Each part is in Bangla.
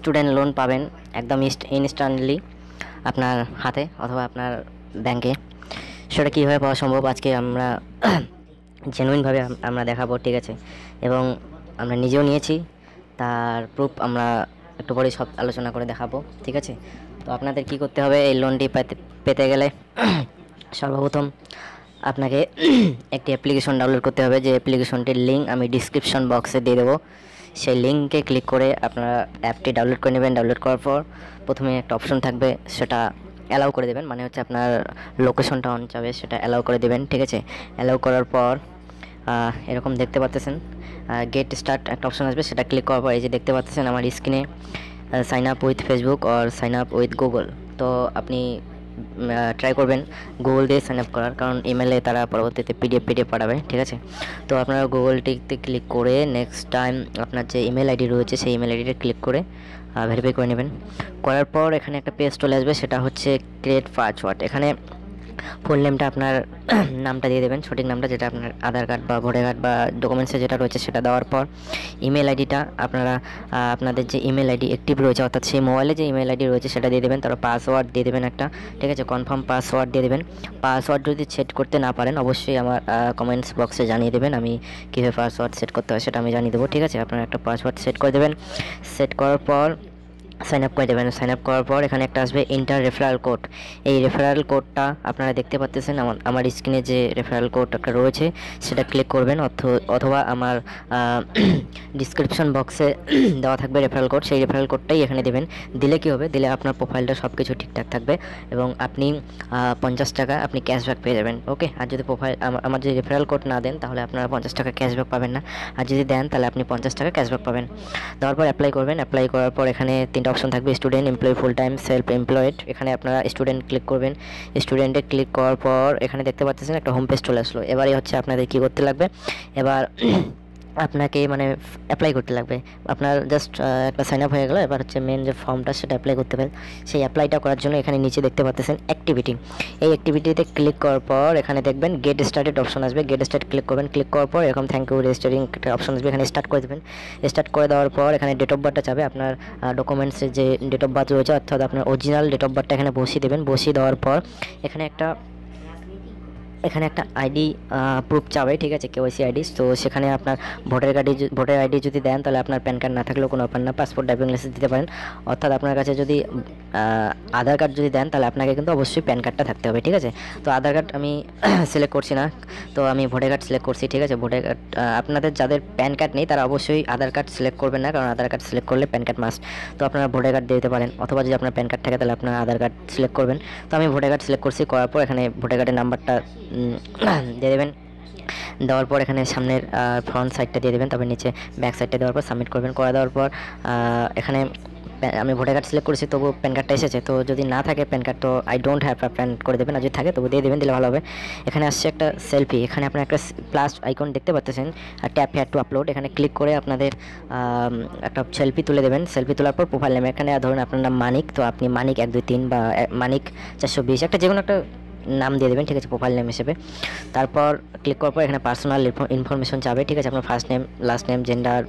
স্টুডেন্ট লোন পাবেন একদম ইনস্ট্যান্টলি আপনার হাতে অথবা আপনার ব্যাংকে সেটা কীভাবে পাওয়া সম্ভব আজকে আমরা জেনুইনভাবে আমরা দেখাবো ঠিক আছে এবং আমরা নিজেও নিয়েছি তার প্রুফ আমরা একটু পরে সব আলোচনা করে দেখাবো ঠিক আছে তো আপনাদের কি করতে হবে এই লোনটি পেতে পেতে গেলে সর্বপ্রথম আপনাকে একটি অ্যাপ্লিকেশন ডাউনলোড করতে হবে যে অ্যাপ্লিকেশনটির লিঙ্ক আমি ডিসক্রিপশন বক্সে দিয়ে দেবো সেই লিঙ্কে ক্লিক করে আপনারা অ্যাপটি ডাউনলোড করে নেবেন ডাউনলোড করার পর প্রথমে একটা অপশন থাকবে সেটা অ্যালাউ করে দেবেন মানে হচ্ছে আপনার লোকেশনটা অন চাবে সেটা অ্যালাউ করে দেবেন ঠিক আছে অ্যালাউ করার পর এরকম দেখতে পাচ্ছেন গেট স্টার্ট একটা অপশন আসবে সেটা ক্লিক করার পর এই যে দেখতে পাচ্ছেন আমার স্ক্রিনে সাইন আপ উইথ ফেসবুক আর সাইন আপ উইথ গুগল তো আপনি ট্রাই করবেন গুগল দিয়ে সাইন আপ করার কারণ ইমেলে তারা পরবর্তীতে পিডিএফ পিডিএফ পাঠাবে ঠিক আছে তো আপনারা গুগলটিতে ক্লিক করে নেক্সট টাইম আপনার যে ইমেল আইডি রয়েছে সেই ইমেল আইডিতে ক্লিক করে ভেরিফাই করে নেবেন করার পর এখানে একটা পেজ চলে আসবে সেটা হচ্ছে ক্রিয়েট পাসওয়ার্ড এখানে ফুল নেমটা আপনার নামটা দিয়ে দেবেন সঠিক নামটা যেটা আপনার আধার কার্ড বা ভোটার কার্ড বা ডকুমেন্টসে যেটা রয়েছে সেটা দেওয়ার পর ইমেল আইডিটা আপনারা আপনাদের যে ইমেল আইডি অ্যাক্টিভ রয়েছে অর্থাৎ সেই মোবাইলে যে ইমেল আইডি রয়েছে সেটা দিয়ে দেবেন তারপর পাসওয়ার্ড দিয়ে দেবেন একটা ঠিক আছে কনফার্ম পাসওয়ার্ড দিয়ে দেবেন পাসওয়ার্ড যদি সেট করতে না পারেন অবশ্যই আমার কমেন্টস বক্সে জানিয়ে দেবেন আমি কীভাবে পাসওয়ার্ড সেট করতে হয় সেটা আমি জানিয়ে দেবো ঠিক আছে আপনারা একটা পাসওয়ার্ড সেট করে দেবেন সেট করার পর সাইন আপ করে দেবেন সাইন আপ করার পর এখানে একটা আসবে ইন্টার রেফারাল কোড এই রেফারেল কোডটা আপনারা দেখতে পাচ্ছেন আমার আমার স্ক্রিনে যে রেফারেল কোড একটা রয়েছে সেটা ক্লিক করবেন অথবা আমার ডিসক্রিপশন বক্সে দেওয়া থাকবে রেফারাল কোড সেই রেফারেল কোডটাই এখানে দেবেন দিলে কি হবে দিলে আপনার প্রোফাইলটা সব কিছু ঠিকঠাক থাকবে এবং আপনি পঞ্চাশ টাকা আপনি ক্যাশব্যাক পেয়ে যাবেন ওকে আর যদি প্রোফাইল আমার যদি রেফারেল কোড না দেন তাহলে আপনারা পঞ্চাশ টাকা ক্যাশব্যাক পাবেন না আর যদি দেন তাহলে আপনি পঞ্চাশ টাকা ক্যাশব্যাক পাবেন দেওয়ার পর অ্যাপ্লাই করবেন অ্যাপ্লাই করার পর এখানে তিনটা তিনটা অপশন থাকবে student employ full time self employed এখানে আপনারা স্টুডেন্ট ক্লিক করবেন স্টুডেন্টে ক্লিক করার পর এখানে দেখতে পাচ্ছেন একটা হোম পেজ চলে আসলো এবারে হচ্ছে আপনাদের কী করতে লাগবে এবার আপনাকে মানে অ্যাপ্লাই করতে লাগবে আপনার জাস্ট একটা সাইন আপ হয়ে গেলো এবার হচ্ছে মেন যে ফর্মটা সেটা অ্যাপ্লাই করতে পারেন সেই অ্যাপ্লাইটা করার জন্য এখানে নিচে দেখতে পাচ্ছেন অ্যাক্টিভিটি এই অ্যাক্টিভিটিতে ক্লিক করার পর এখানে দেখবেন গেট স্টার্টেড অপশন আসবে গেট স্টার্ট ক্লিক করবেন ক্লিক করার পর এরকম থ্যাংক ইউ রেজিস্টারিং একটা অপশন আসবে এখানে স্টার্ট করে দেবেন স্টার্ট করে দেওয়ার পর এখানে ডেট অফ বার্থটা চাবে আপনার ডকুমেন্টসের যে ডেট অফ বার্থ রয়েছে অর্থাৎ আপনার অরিজিনাল ডেট অফ বার্থটা এখানে বসিয়ে দেবেন বসিয়ে দেওয়ার পর এখানে একটা এখানে একটা আইডি প্রুফ চাবে ঠিক আছে কেওয়াইসি আইডি তো সেখানে আপনার ভোটার কার্ডে ভোটার আইডি যদি দেন তাহলে আপনার প্যান কার্ড না থাকলেও কোনো ব্যাপার না পাসপোর্ট ড্রাইভিং লাইসেন্স দিতে পারেন অর্থাৎ আপনার কাছে যদি আধার কার্ড যদি দেন তাহলে আপনাকে কিন্তু অবশ্যই প্যান কার্ডটা থাকতে হবে ঠিক আছে তো আধার কার্ড আমি সিলেক্ট করছি না তো আমি ভোটার কার্ড সিলেক্ট করছি ঠিক আছে ভোটার কার্ড আপনাদের যাদের প্যান কার্ড নেই তারা অবশ্যই আধার কার্ড সিলেক্ট করবেন না কারণ আধার কার্ড সিলেক্ট করলে প্যান কার্ড মাস্ট তো আপনারা ভোটার কার্ড দিতে পারেন অথবা যদি আপনার প্যান কার্ড থাকে তাহলে আপনারা আধার কার্ড সিলেক্ট করবেন তো আমি ভোটার কার্ড সিলেক্ট করছি করার পর এখানে ভোটার কার্ডের নাম্বারটা দিয়ে দেবেন দেওয়ার পর এখানে সামনের ফ্রন্ট সাইডটা দিয়ে দেবেন তারপর নিচে ব্যাক সাইডটা দেওয়ার পর সাবমিট করবেন করা দেওয়ার পর এখানে আমি ভোটার কার্ড সিলেক্ট করেছি তবু প্যান কার্ডটা এসেছে তো যদি না থাকে প্যান কার্ড তো আই ডোন্ট হ্যাভ প্যান করে দেবেন আর যদি থাকে তবু দিয়ে দেবেন দিলে ভালো হবে এখানে আসছে একটা সেলফি এখানে আপনার একটা প্লাস আইকন দেখতে পাচ্ছেন আর ট্যাপ হ্যাড টু আপলোড এখানে ক্লিক করে আপনাদের একটা সেলফি তুলে দেবেন সেলফি তোলার পর প্রোফাইল নেমে এখানে ধরুন আপনার নাম মানিক তো আপনি মানিক এক দুই তিন বা মানিক চারশো বিশ একটা যে কোনো একটা নাম দিয়ে দেবেন ঠিক আছে প্রোফাইল নেম হিসেবে তারপর ক্লিক করার পর এখানে পার্সোনাল ইনফরমেশন চাবে ঠিক আছে আপনার first name last name gender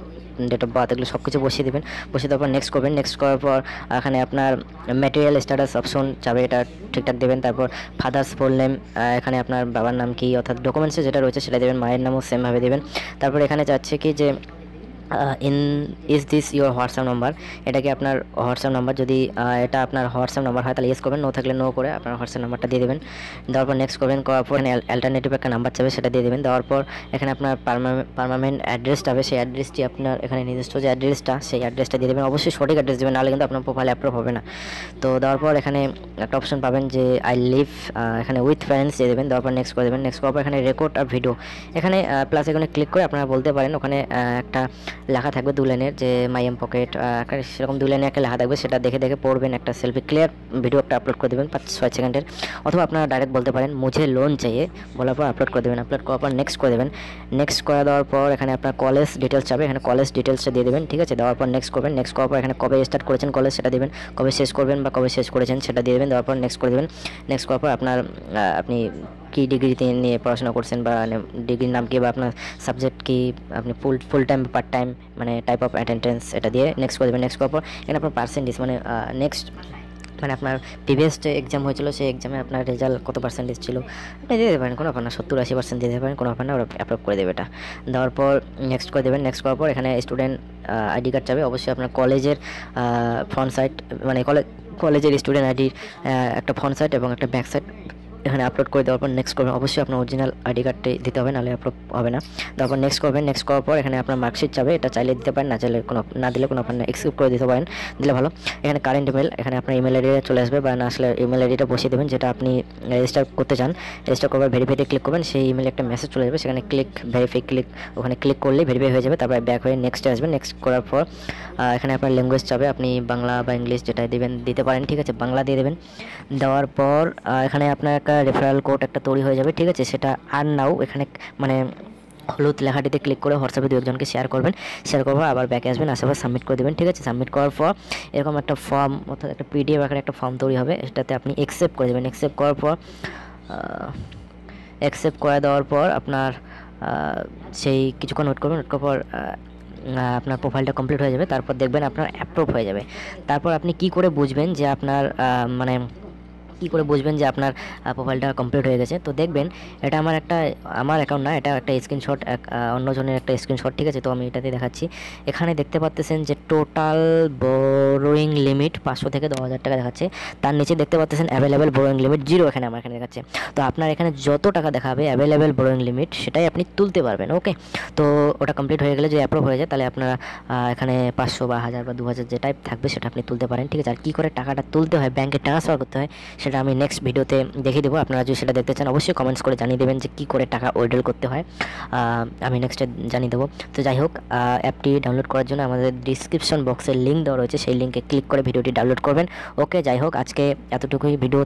date of birth এগুলো সব কিছু বসিয়ে দেবেন বসিয়ে দেওয়ার পর নেক্সট করবেন নেক্সট করার পর এখানে আপনার ম্যাটেরিয়াল স্ট্যাটাস অপশন যাবে এটা ঠিকঠাক দেবেন তারপর ফাদার্স ফুল নেম এখানে আপনার বাবার নাম কি অর্থাৎ ডকুমেন্টসে যেটা রয়েছে সেটা দেবেন মায়ের নামও সেমভাবে দেবেন তারপর এখানে চাচ্ছে কি যে in is this your WhatsApp number এটা কি আপনার হোয়াটসঅ্যাপ নাম্বার যদি এটা আপনার হোয়াটসঅ্যাপ নাম্বার হয় তাহলে ইয়েস করবেন নো থাকলে নো করে আপনার হোয়াটসঅ্যাপ নাম্বারটা দিয়ে দেবেন দেওয়ার পর নেক্সট করবেন করার পর এখানে অ্যাল্টারনেটিভ একটা নাম্বার চাবে সেটা দিয়ে দেবেন দেওয়ার পর এখানে আপনার পারমানেন্ট অ্যাড্রেসটা হবে সেই অ্যাড্রেসটি আপনার এখানে নির্দিষ্ট যে অ্যাড্রেসটা সেই অ্যাড্রেসটা দিয়ে দেবেন অবশ্যই সঠিক অ্যাড্রেস দেবেন নাহলে কিন্তু আপনার প্রোফাইল অ্যাপ্রুভ হবে না তো দেওয়ার পর এখানে একটা অপশন পাবেন যে আই লিভ এখানে উইথ প্যারেন্টস দিয়ে দেবেন দেওয়ার পর নেক্সট করে দেবেন নেক্সট করার পর এখানে রেকর্ড আর ভিডিও এখানে প্লাস এখানে ক্লিক করে আপনারা বলতে পারেন ওখানে একটা লেখা থাকবে দুলেনের যে মাইএম পকেট সেরকম দুলেনে একটা লেখা থাকবে সেটা দেখে দেখে পড়বেন একটা সেলফি ক্লিয়ার ভিডিও একটা আপলোড করে দেবেন পাঁচ ছয় সেকেন্ডের অথবা আপনারা ডাইরেক্ট বলতে পারেন মুঝে লোন চাইয়ে বলার পর আপলোড করে দেবেন আপলোড করার পর নেক্সট করে দেবেন নেক্সট করে দেওয়ার পর এখানে আপনার কলেজ ডিটেলস চাবে এখানে কলেজ ডিটেলসটা দিয়ে দেবেন ঠিক আছে দেওয়ার পর নেক্সট করবেন নেক্সট করার পর এখানে কবে স্টার্ট করেছেন কলেজ সেটা দেবেন কবে শেষ করবেন বা কবে শেষ করেছেন সেটা দিয়ে দেবেন দেওয়ার পর নেক্সট করে দেবেন নেক্সট করার পর আপনার আপনি কি ডিগ্রিতে নিয়ে পড়াশোনা করছেন বা ডিগ্রির মানে নাম কি বা আপনার সাবজেক্ট কি আপনি full full time part time মানে টাইপ অফ অ্যাটেন্ডেন্স এটা দিয়ে নেক্সট করে দেবেন নেক্সট করার পর এখানে আপনার পার্সেন্টেজ মানে নেক্সট মানে আপনার প্রিভিয়াস যে এক্সাম হয়েছিল সেই এক্সামে আপনার রেজাল্ট কত পার্সেন্টেজ ছিল আপনি দিয়ে দেবেন কোনো ব্যাপার সত্তর আশি পার্সেন্ট দিয়ে দেবেন কোনো ব্যাপার না ওরা অ্যাপ্রুভ করে দেবে এটা দেওয়ার পর নেক্সট করে দেবেন নেক্সট করার পর এখানে স্টুডেন্ট আইডি কার্ড চাবে অবশ্যই আপনার কলেজের ফ্রন্ট সাইট মানে কলেজ কলেজের স্টুডেন্ট আইডির একটা ফ্রন্ট সাইট এবং একটা ব্যাক সাইট এখানে আপলোড করে দেওয়ার পর নেক্সট করবেন অবশ্যই আপনার অরিজিনাল আইডি কার্ডটি দিতে হবে নাহলে আপলোড হবে না তারপর নেক্সট করবেন নেক্সট করার পর এখানে আপনার মার্কশিট যাবে এটা চাইলে দিতে পারেন না চাইলে কোনো না দিলে কোনো আপনার এক্সিপ করে দিতে পারেন দিলে ভালো এখানে কারেন্ট ইমেল এখানে আপনার ইমেল আইডিটা চলে আসবে বা না আসলে ইমেল আইডিটা বসিয়ে দেবেন যেটা আপনি রেজিস্টার করতে চান রেজিস্টার করবার ভেরিফাইতে ক্লিক করবেন সেই ইমেলে একটা মেসেজ চলে যাবে সেখানে ক্লিক ভেরিফাই ক্লিক ওখানে ক্লিক করলেই ভেরিফাই হয়ে যাবে তারপরে ব্যাক হয়ে নেক্সটে আসবেন নেক্সট করার পর এখানে আপনার ল্যাঙ্গুয়েজ যাবে আপনি বাংলা বা ইংলিশ যেটা দেবেন দিতে পারেন ঠিক আছে বাংলা দিয়ে দেবেন দেওয়ার পর এখানে আপনার একটা রেফারেল কোড একটা তৈরি হয়ে যাবে ঠিক আছে সেটা আর নাও এখানে মানে হলুদ লেখাটিতে ক্লিক করে হোয়াটসঅ্যাপে দু একজনকে শেয়ার করবেন শেয়ার করবেন আবার ব্যাকে আসবেন আশেপাশ সাবমিট করে দেবেন ঠিক আছে সাবমিট করার পর এরকম একটা ফর্ম অর্থাৎ একটা পিডিএফ আকারে একটা ফর্ম তৈরি হবে সেটাতে আপনি অ্যাকসেপ্ট করে দেবেন অ্যাকসেপ্ট করার পর অ্যাকসেপ্ট করে দেওয়ার পর আপনার সেই কিছুক্ষণ ওয়েট করবেন ওয়েট করার পর আপনার প্রোফাইলটা কমপ্লিট হয়ে যাবে তারপর দেখবেন আপনার অ্যাপ্রুভ হয়ে যাবে তারপর আপনি কি করে বুঝবেন যে আপনার মানে কি করে বুঝবেন যে আপনার প্রোফাইলটা কমপ্লিট হয়ে গেছে তো দেখবেন এটা আমার একটা আমার অ্যাকাউন্ট না এটা একটা স্ক্রিনশট অন্যজনের একটা স্ক্রিনশট ঠিক আছে তো আমি এটাতে দেখাচ্ছি এখানে দেখতে পাচ্তেছেন যে টোটাল বোরোয়িং লিমিট পাঁচশো থেকে দশ হাজার টাকা দেখাচ্ছে তার নিচে দেখতে পাচ্তেছেন অ্যাভেলেবেল বোরোয়িং লিমিট জিরো এখানে আমার এখানে দেখাচ্ছে তো আপনার এখানে যত টাকা দেখাবে অ্যাভেলেবেল বোরোয়িং লিমিট সেটাই আপনি তুলতে পারবেন ওকে তো ওটা কমপ্লিট হয়ে গেলে যে অ্যাপ্রুভ হয়ে যায় তাহলে আপনারা এখানে পাঁচশো বা হাজার বা দু হাজার যে টাইপ থাকবে সেটা আপনি তুলতে পারেন ঠিক আছে আর কী করে টাকাটা তুলতে হয় ব্যাংকে ট্রান্সফার করতে হয় সেটা সেটা আমি নেক্সট ভিডিওতে দেখিয়ে দেবো আপনারা যদি সেটা দেখতে চান অবশ্যই কমেন্টস করে জানিয়ে দেবেন যে কী করে টাকা উইড্রল করতে হয় আমি নেক্সটে জানিয়ে দেবো তো যাই হোক অ্যাপটি ডাউনলোড করার জন্য আমাদের ডিসক্রিপশন বক্সের লিঙ্ক দেওয়া রয়েছে সেই লিঙ্কে ক্লিক করে ভিডিওটি ডাউনলোড করবেন ওকে যাই হোক আজকে এতটুকুই ভিডিও